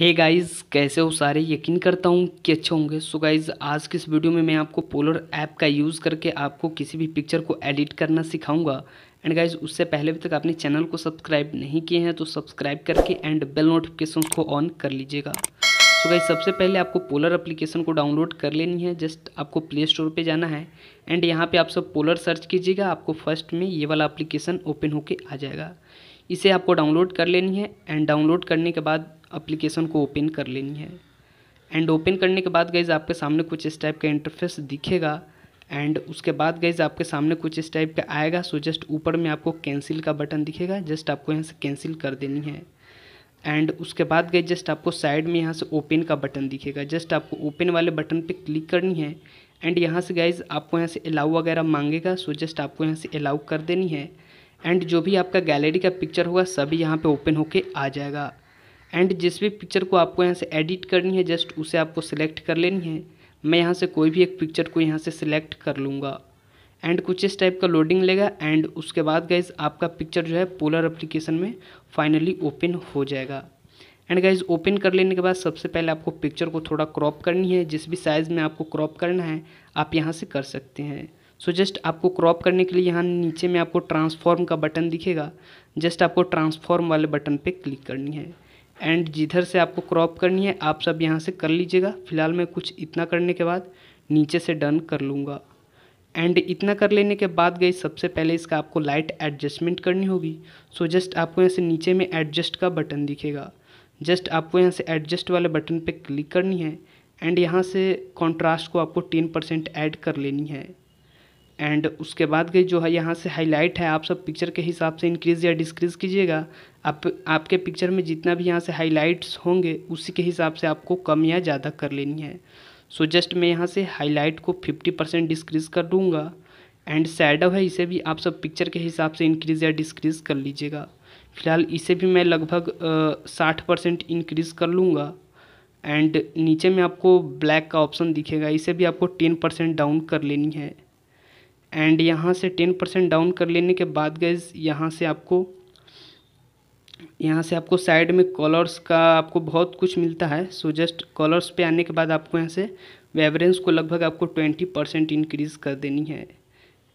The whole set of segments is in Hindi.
हे गाइस कैसे हो सारे यकीन करता हूँ कि अच्छे होंगे सो गाइस आज की इस वीडियो में मैं आपको पोलर ऐप का यूज़ करके आपको किसी भी पिक्चर को एडिट करना सिखाऊंगा एंड गाइज उससे पहले भी तक आपने चैनल को सब्सक्राइब नहीं किए हैं तो सब्सक्राइब करके एंड बेल नोटिफिकेशन को ऑन कर लीजिएगा सो गाइज सबसे पहले आपको पोलर अप्लीकेशन को डाउनलोड कर लेनी है जस्ट आपको प्ले स्टोर पर जाना है एंड यहाँ पर आप सब पोलर सर्च कीजिएगा आपको फर्स्ट में ये वाला अप्लीकेशन ओपन होकर आ जाएगा इसे आपको डाउनलोड कर लेनी है एंड डाउनलोड करने के बाद अप्लीकेशन को ओपन कर लेनी है एंड ओपन करने के बाद गईज़ आपके सामने कुछ इस टाइप का इंटरफेस दिखेगा एंड उसके बाद गईज आपके सामने कुछ इस टाइप का आएगा सो जस्ट ऊपर में आपको कैंसिल का बटन दिखेगा जस्ट आपको यहाँ से कैंसिल कर देनी है एंड उसके बाद गई जस्ट आपको साइड में यहाँ से ओपन का बटन दिखेगा जस्ट आपको ओपन वाले बटन पे क्लिक करनी है एंड यहाँ से गाइज आपको यहाँ से अलाउ वगैरह मांगेगा सो जस्ट आपको यहाँ से अलाउ कर देनी है एंड जो भी आपका गैलरी का पिक्चर होगा सभी यहाँ पे ओपन होके आ जाएगा एंड जिस भी पिक्चर को आपको यहाँ से एडिट करनी है जस्ट उसे आपको सिलेक्ट कर लेनी है मैं यहाँ से कोई भी एक पिक्चर को यहाँ से सिलेक्ट कर लूँगा एंड कुछ इस टाइप का लोडिंग लेगा एंड उसके बाद गाइज आपका पिक्चर जो है पोलर अप्लीकेशन में फाइनली ओपन हो जाएगा एंड गाइज ओपन कर लेने के बाद सबसे पहले आपको पिक्चर को थोड़ा क्रॉप करनी है जिस भी साइज़ में आपको क्रॉप करना है आप यहाँ से कर सकते हैं सो जस्ट आपको क्रॉप करने के लिए यहाँ नीचे में आपको ट्रांसफॉर्म का बटन दिखेगा जस्ट आपको ट्रांसफॉर्म वाले बटन पे क्लिक करनी है एंड जिधर से आपको क्रॉप करनी है आप सब यहाँ से कर लीजिएगा फिलहाल मैं कुछ इतना करने के बाद नीचे से डन कर लूँगा एंड इतना कर लेने के बाद गई सबसे पहले इसका आपको लाइट एडजस्टमेंट करनी होगी सो so जस्ट आपको यहाँ से नीचे में एडजस्ट का बटन दिखेगा जस्ट आपको यहाँ से एडजस्ट वाले बटन पे क्लिक करनी है एंड यहाँ से कंट्रास्ट को आपको टेन परसेंट ऐड कर लेनी है एंड उसके बाद गई जो है यहाँ से हाईलाइट है आप सब पिक्चर के हिसाब से इंक्रीज़ या डिस्क्रीज कीजिएगा आप आपके पिक्चर में जितना भी यहाँ से हाईलाइट्स होंगे उसी के हिसाब से आपको कम या ज़्यादा कर लेनी है सो so जस्ट मैं यहाँ से हाईलाइट को फिफ्टी परसेंट डिस्क्रीज़ कर दूँगा एंड सैडो है इसे भी आप सब पिक्चर के हिसाब से इंक्रीज़ या डिस्क्रीज़ कर लीजिएगा फिलहाल इसे भी मैं लगभग साठ परसेंट इंक्रीज़ कर लूँगा एंड नीचे में आपको ब्लैक का ऑप्शन दिखेगा इसे भी आपको टेन परसेंट डाउन कर लेनी है एंड यहाँ से टेन परसेंट डाउन कर लेने के बाद गैज यहाँ से आपको यहाँ से आपको साइड में कॉलर्स का आपको बहुत कुछ मिलता है सो जस्ट कॉलर्स पे आने के बाद आपको यहाँ से वेवरेंस को लगभग आपको ट्वेंटी परसेंट इनक्रीज़ कर देनी है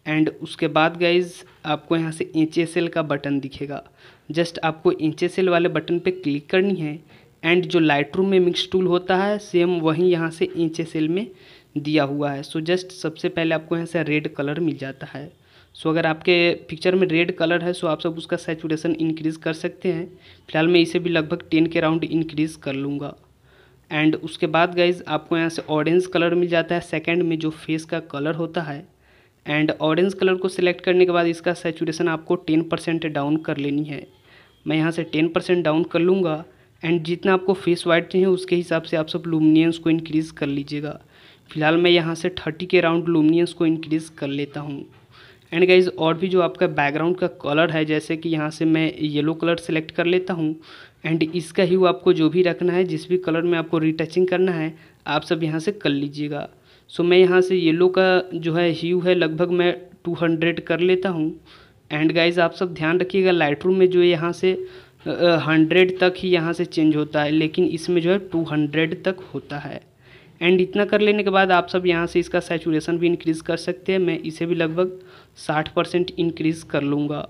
एंड उसके बाद गाइज आपको यहाँ से एच का बटन दिखेगा जस्ट आपको एच वाले बटन पे क्लिक करनी है एंड जो लाइट रूम में मिक्स टूल होता है सेम वहीं यहाँ से एच में दिया हुआ है सो जस्ट सबसे पहले आपको यहाँ से रेड कलर मिल जाता है सो अगर आपके पिक्चर में रेड कलर है सो आप सब उसका सेचुरेशन इंक्रीज़ कर सकते हैं फिलहाल मैं इसे भी लगभग टेन के राउंड इंक्रीज़ कर लूँगा एंड उसके बाद गाइज आपको यहाँ से ऑरेंज कलर मिल जाता है सेकेंड में जो फेस का कलर होता है एंड ऑरेंज कलर को सिलेक्ट करने के बाद इसका सेचुरेशन आपको टेन परसेंट डाउन कर लेनी है मैं यहाँ से टेन परसेंट डाउन कर लूँगा एंड जितना आपको फेस वाइट चाहिए उसके हिसाब से आप सब लुमिनियंस को इंक्रीज़ कर लीजिएगा फिलहाल मैं यहाँ से थर्टी के राउंड लूमिनियंस को इंक्रीज़ कर लेता हूँ एंड गाइज और भी जो आपका बैकग्राउंड का कलर है जैसे कि यहाँ से मैं येलो कलर सेलेक्ट कर लेता हूँ एंड इसका ही आपको जो भी रखना है जिस भी कलर में आपको रिटचिंग करना है आप सब यहाँ से कर लीजिएगा सो so, मैं यहाँ से येलो का जो है ह्यू है लगभग मैं टू हंड्रेड कर लेता हूँ एंड गाइज आप सब ध्यान रखिएगा रूम में जो है यहाँ से हंड्रेड तक ही यहाँ से चेंज होता है लेकिन इसमें जो है टू हंड्रेड तक होता है एंड इतना कर लेने के बाद आप सब यहाँ से इसका सेचुरेशन भी इंक्रीज़ कर सकते हैं मैं इसे भी लगभग साठ परसेंट इंक्रीज़ कर लूँगा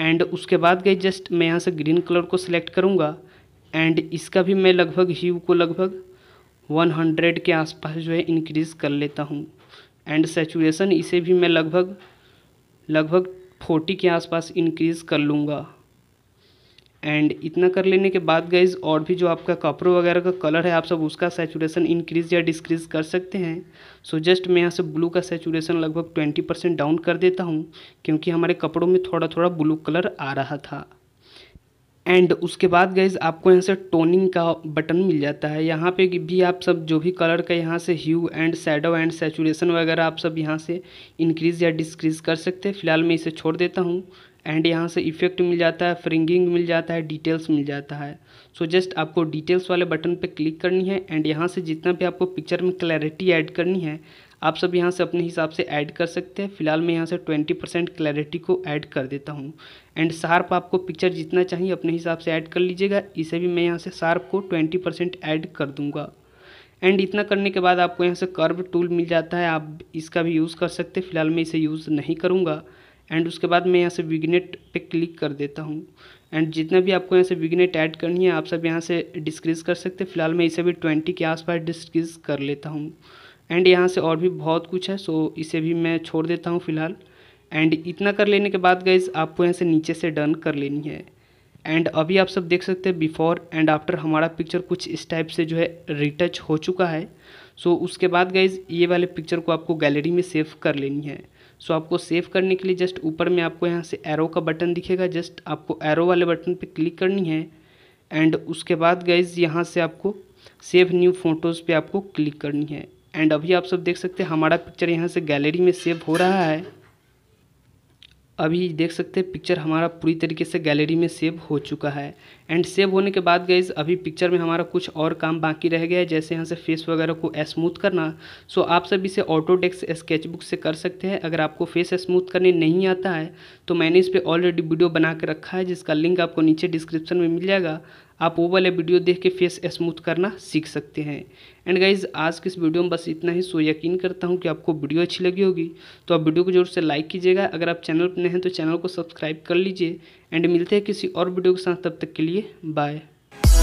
एंड उसके बाद गई जस्ट मैं यहाँ से ग्रीन कलर को सिलेक्ट करूँगा एंड इसका भी मैं लगभग ही को लगभग 100 के आसपास जो है इंक्रीज़ कर लेता हूँ एंड सेचुरेशन इसे भी मैं लगभग लगभग फोर्टी के आसपास इंक्रीज़ कर लूँगा एंड इतना कर लेने के बाद गाइज और भी जो आपका कपड़ों वगैरह का कलर है आप सब उसका सेचुरेशन इंक्रीज या डिक्रीज कर सकते हैं सो so जस्ट मैं यहाँ से ब्लू का सेचुरेशन लगभग ट्वेंटी परसेंट डाउन कर देता हूँ क्योंकि हमारे कपड़ों में थोड़ा थोड़ा ब्लू कलर आ रहा था एंड उसके बाद गाइज आपको यहाँ से टोनिंग का बटन मिल जाता है यहाँ पे भी आप सब जो भी कलर का यहाँ से hue and shadow and saturation वगैरह आप सब यहाँ से इंक्रीज़ या डिक्रीज़ कर सकते हैं फिलहाल मैं इसे छोड़ देता हूँ एंड यहाँ से इफेक्ट मिल जाता है फ्रिंगिंग मिल जाता है डिटेल्स मिल जाता है सो so जस्ट आपको डिटेल्स वाले बटन पे क्लिक करनी है एंड यहाँ से जितना भी आपको पिक्चर में क्लैरिटी ऐड करनी है आप सब यहाँ से अपने हिसाब से ऐड कर सकते हैं फिलहाल मैं यहाँ से ट्वेंटी परसेंट क्लैरिटी को ऐड कर देता हूँ एंड शार्प आपको पिक्चर जितना चाहिए अपने हिसाब से ऐड कर लीजिएगा इसे भी मैं यहाँ से शार्प को ट्वेंटी परसेंट ऐड कर दूँगा एंड इतना करने के बाद आपको यहाँ से कर्व टूल मिल जाता है आप इसका भी यूज़ कर सकते हैं फिलहाल मैं इसे यूज़ नहीं करूँगा एंड उसके बाद मैं यहाँ से विगनेट पे क्लिक कर देता हूँ एंड जितना भी आपको यहाँ से विगनेट ऐड करनी है आप सब यहाँ से डिस्क्रीज कर सकते हैं फिलहाल मैं इसे भी ट्वेंटी के आसपास डिस्क्रीज कर लेता हूँ एंड यहाँ से और भी बहुत कुछ है सो इसे भी मैं छोड़ देता हूँ फिलहाल एंड इतना कर लेने के बाद गाइज आपको यहाँ से नीचे से डन कर लेनी है एंड अभी आप सब देख सकते हैं बिफोर एंड आफ्टर हमारा पिक्चर कुछ इस टाइप से जो है रिटच हो चुका है सो so, उसके बाद गाइज ये वाले पिक्चर को आपको गैलरी में सेव कर लेनी है सो आपको सेव करने के लिए जस्ट ऊपर में आपको यहाँ से एरो का बटन दिखेगा जस्ट आपको एरो वाले बटन पर क्लिक करनी है एंड उसके बाद गाइज यहाँ से आपको सेव न्यू फोटोज़ पे आपको क्लिक करनी है एंड अभी आप सब देख सकते हैं हमारा पिक्चर यहाँ से गैलरी में सेव हो रहा है अभी देख सकते हैं पिक्चर हमारा पूरी तरीके से गैलरी में सेव हो चुका है एंड सेव होने के बाद गई अभी पिक्चर में हमारा कुछ और काम बाकी रह गया है जैसे यहाँ से फेस वगैरह को स्मूथ करना सो आप सब इसे ऑटोडेक्स स्केचबुक से कर सकते हैं अगर आपको फेस स्मूथ करने नहीं आता है तो मैंने इस पर ऑलरेडी वीडियो बना के रखा है जिसका लिंक आपको नीचे डिस्क्रिप्शन में मिल जाएगा आप वो वाले वीडियो देख के फेस स्मूथ करना सीख सकते हैं एंड गाइज आज की इस वीडियो में बस इतना ही सो यकीन करता हूँ कि आपको वीडियो अच्छी लगी होगी तो आप वीडियो को जरूर से लाइक कीजिएगा अगर आप चैनल पर नए हैं तो चैनल को सब्सक्राइब कर लीजिए एंड मिलते हैं किसी और वीडियो के साथ तब तक के लिए बाय